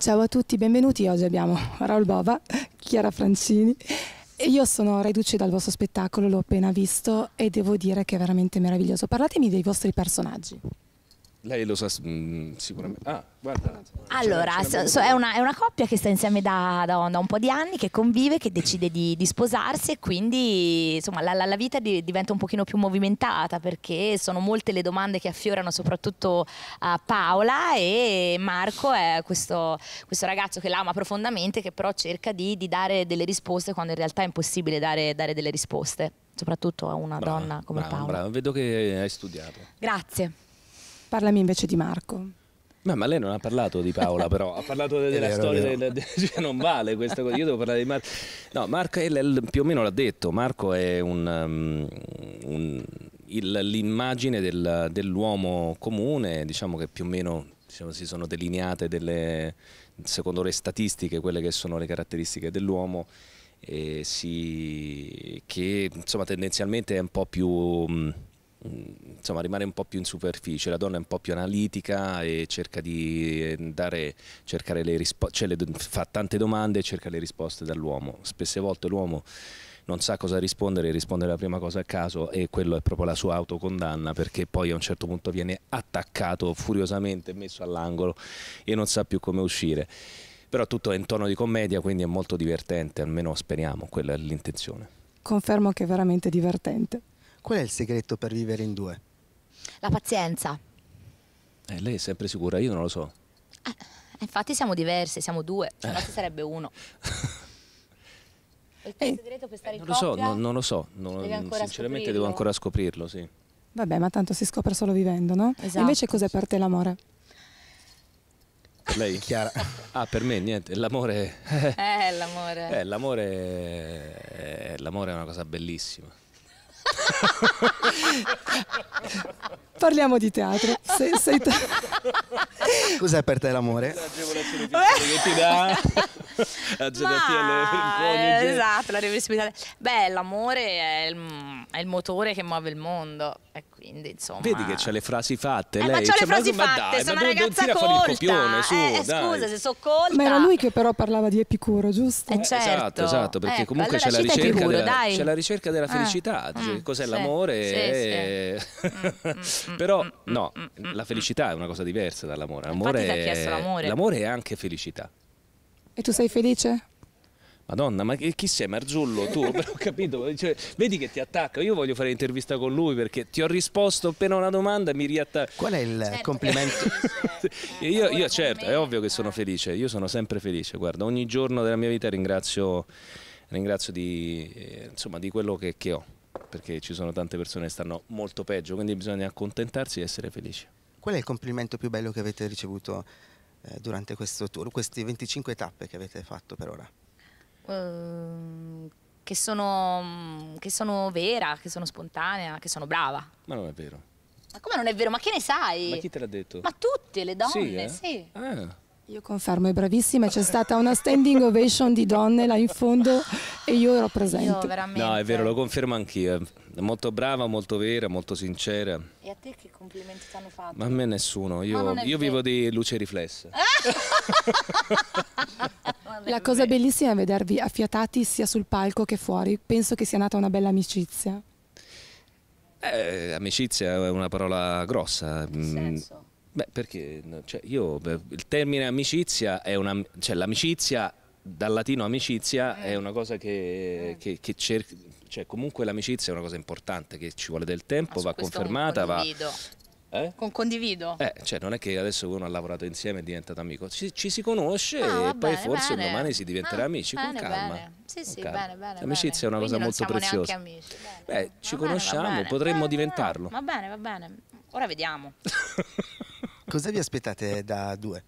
Ciao a tutti, benvenuti. Oggi abbiamo Raul Bova, Chiara Francini. Io sono reduce dal vostro spettacolo, l'ho appena visto e devo dire che è veramente meraviglioso. Parlatemi dei vostri personaggi. Lei lo sa mh, mm, sicuramente. Ah, guarda. Allora, so, è, una, è, una, coppia che sta insieme da, da, da, un po' di anni, che convive, che decide di, di sposarsi e quindi insomma, la, la, vita di, diventa un pochino più movimentata perché sono molte le domande che affiorano soprattutto a Paola e Marco è questo, questo ragazzo che l'ama profondamente che però cerca di, di, dare delle risposte quando in realtà è impossibile dare, dare delle risposte, soprattutto a una brava, donna come brava, Paola. Brava. Vedo che hai studiato. Grazie. Parlami invece di Marco. No, ma lei non ha parlato di Paola, però ha parlato della storia. Del, de, cioè non vale questa cosa. Io devo parlare di Marco. No, Marco è, più o meno l'ha detto. Marco è un, um, un, il, l'immagine del, dell'uomo comune, diciamo che più o meno diciamo, si sono delineate delle, secondo le statistiche, quelle che sono le caratteristiche dell'uomo. Si, che insomma tendenzialmente è un po' più. Um, Mm, insomma, rimane un po' più in superficie, la donna è un po' più analitica e cerca di eh, dare, cercare le risposte, cioè fa tante domande e cerca le risposte dall'uomo. Spesse volte l'uomo non sa cosa rispondere, risponde la prima cosa a caso e quello è proprio la sua autocondanna perché poi a un certo punto viene attaccato furiosamente, messo all'angolo e non sa più come uscire. Però tutto è in tono di commedia, quindi è molto divertente, almeno speriamo, quella è l'intenzione. Confermo che è veramente divertente. Qual è il segreto per vivere in due? La pazienza. Eh, lei è sempre sicura, io non lo so. Eh, infatti siamo diversi, siamo due, se no ci sarebbe uno. il tuo eh, segreto per stare eh, in non Lo so, non, non lo so, non, sinceramente scoprirlo. devo ancora scoprirlo, sì. Vabbè, ma tanto si scopre solo vivendo, no? Esatto. Invece cos'è per te l'amore? Per lei? Chiara. Ah, per me niente, l'amore... eh, l'amore... Eh, l'amore... L'amore è una cosa bellissima. Parliamo di teatro. Sei, sei Cos'è per te l'amore? L'agevolazione che ti dà. a gelatina le Esatto, la reversibilità Beh, l'amore è, è il, motore che muove il mondo. E quindi, insomma... Vedi che c'ha le frasi fatte. Eh, lei. Ma c'ha le cioè, frasi ma fatte, dai, sono una ragazza colta. Copione, su, eh, scusa se sono colta. Ma era lui che però parlava di Epicuro, giusto? Eh, certo. Esatto, esatto, perché ecco, comunque allora c'è, la ricerca Epicuro, della, c'è la ricerca della ah. felicità. Ah, cioè, cos'è sì, l'amore? Sì, e... sì. però no, la felicità è una cosa diversa dall'amore. L'amore è... l'amore è anche felicità. E tu sei felice? Madonna, ma chi sei Marzullo tu? Però ho capito, cioè, vedi che ti attacca, io voglio fare intervista con lui perché ti ho risposto appena una domanda e mi riattacca. Qual è il certo complimento? eh, io, io certo, è ovvio che sono felice, io sono sempre felice, guarda, ogni giorno della mia vita ringrazio, ringrazio di, eh, insomma, di quello che, che ho, perché ci sono tante persone che stanno molto peggio, quindi bisogna accontentarsi e essere felici. Qual è il complimento più bello che avete ricevuto eh, durante questo tour, queste 25 tappe che avete fatto per ora? Uh, che, sono, mm, che sono vera, che sono spontanea, che sono brava. Ma non è vero. Ma come non è vero? Ma che ne sai? Ma chi te l'ha detto? Ma tutte le donne, sì. Eh? sì. Ah. Io confermo, è bravissima, c'è stata una standing ovation di donne là in fondo e io ero presente. Io veramente... No, è vero, lo confermo anch'io. Molto brava, molto vera, molto sincera. E a te che complimenti ti hanno fatto? Ma a me nessuno, io, io vivo di luce riflessa. La cosa bellissima è vedervi affiatati sia sul palco che fuori. Penso che sia nata una bella amicizia. Eh, amicizia è una parola grossa. In che mm, senso? Beh, perché cioè, io, il termine amicizia è una... cioè l'amicizia dal latino amicizia eh. è una cosa che, eh. che, che cerca, cioè comunque l'amicizia è una cosa importante che ci vuole del tempo, ah, va confermata, va... Eh? Con condivido. Eh, cioè non è che adesso uno ha lavorato insieme e è diventato amico, ci, ci si conosce ah, e poi forse bene. domani si diventerà ah, amici, bene, con calma. Sì, sì, calma. bene, bene. L'amicizia cioè, è una Quindi cosa molto preziosa. Amici, Beh, ci conosciamo, potremmo eh, diventarlo. Va bene, va bene. Ora vediamo. Cosa vi aspettate da due?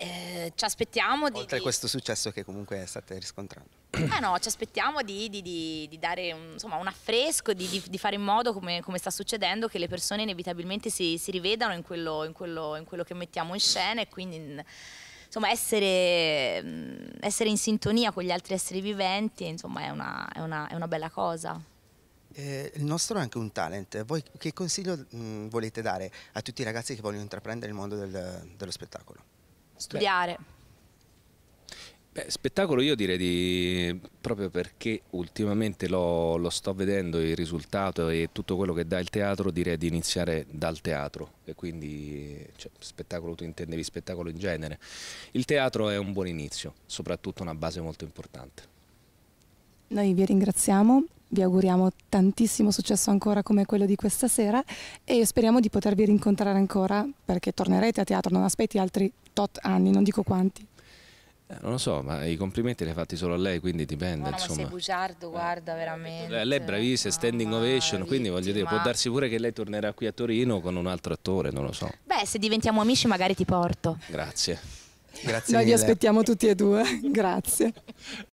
Eh, eh ci aspettiamo di... Oltre a questo successo che comunque state riscontrando. Eh no, ci aspettiamo di, di, di, di dare insomma, un affresco, di, fare in modo, come, come, sta succedendo, che le persone inevitabilmente si, si rivedano in quello, in, quello, in quello, che mettiamo in scena e quindi... Mm, insomma, essere, mm, essere, in sintonia con gli altri esseri viventi insomma, è, una, è, una, è una bella cosa. Eh, il nostro è anche un talent. Voi che consiglio mh, mm, volete dare a tutti i ragazzi che vogliono intraprendere il mondo del, dello spettacolo? Studiare. Beh, spettacolo io direi di, proprio perché ultimamente lo, lo, sto vedendo il risultato e tutto quello che dà il teatro, direi di iniziare dal teatro e quindi cioè, spettacolo tu intendevi spettacolo in genere. Il teatro è un buon inizio, soprattutto una base molto importante. Noi vi ringraziamo vi auguriamo tantissimo successo ancora come quello di questa sera e speriamo di potervi rincontrare ancora perché tornerete a teatro, non aspetti altri tot anni, non dico quanti. Eh, non lo so, ma i complimenti li hai fatti solo a lei, quindi dipende. No, no, Ma sei bugiardo, guarda, eh, veramente. Lei è bravissima, cioè, no, standing ovation, quindi voglio dire, può darsi pure che lei tornerà qui a Torino con un altro attore, non lo so. Beh, se diventiamo amici magari ti porto. Grazie. Grazie Noi mille. vi aspettiamo tutti e due, grazie.